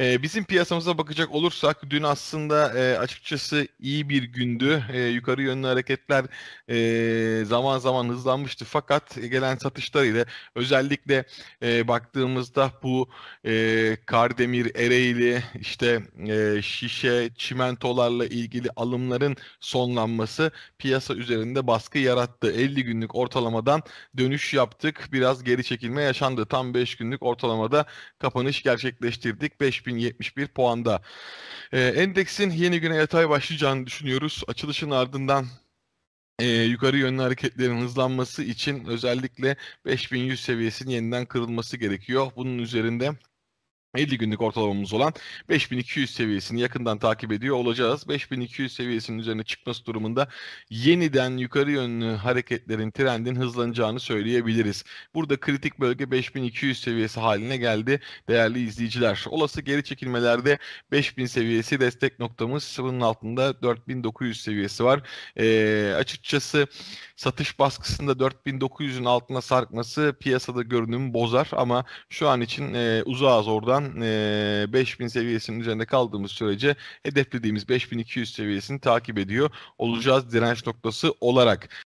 Ee, bizim piyasamıza bakacak olursak dün aslında e, açıkçası iyi bir gündü. E, yukarı yönlü hareketler e, zaman zaman hızlanmıştı fakat gelen satışlar ile özellikle baktığımızda bu e, Kardemir, Ereğli, işte şişe, çimentolarla ilgili alımların sonlanması piyasa üzerinde baskı yarattı. 50 günlük ortalamadan dönüş yaptık. Biraz geri çekilme yaşandı. Tam 5 günlük ortalamada kapanış gerçekleştirdik. 5000 3071 puanda. E, endeksin yeni güne yatay başlayacağını düşünüyoruz. Açılışın ardından e, yukarı yönlü hareketlerin hızlanması için özellikle 5100 seviyesinin yeniden kırılması gerekiyor. Bunun üzerinde 50 günlük ortalamamız olan 5200 seviyesini yakından takip ediyor olacağız. 5200 seviyesinin üzerine çıkması durumunda yeniden yukarı yönlü hareketlerin trendin hızlanacağını söyleyebiliriz. Burada kritik bölge 5200 seviyesi haline geldi değerli izleyiciler. Olası geri çekilmelerde 5000 seviyesi destek noktamız. Bunun altında 4900 seviyesi var. Ee, açıkçası satış baskısında 4900'ün altına sarkması piyasada görünümü bozar ama şu an için e, uzağız oradan e, 5000 seviyesinin üzerinde kaldığımız sürece hedeflediğimiz 5200 seviyesini takip ediyor olacağız direnç noktası olarak.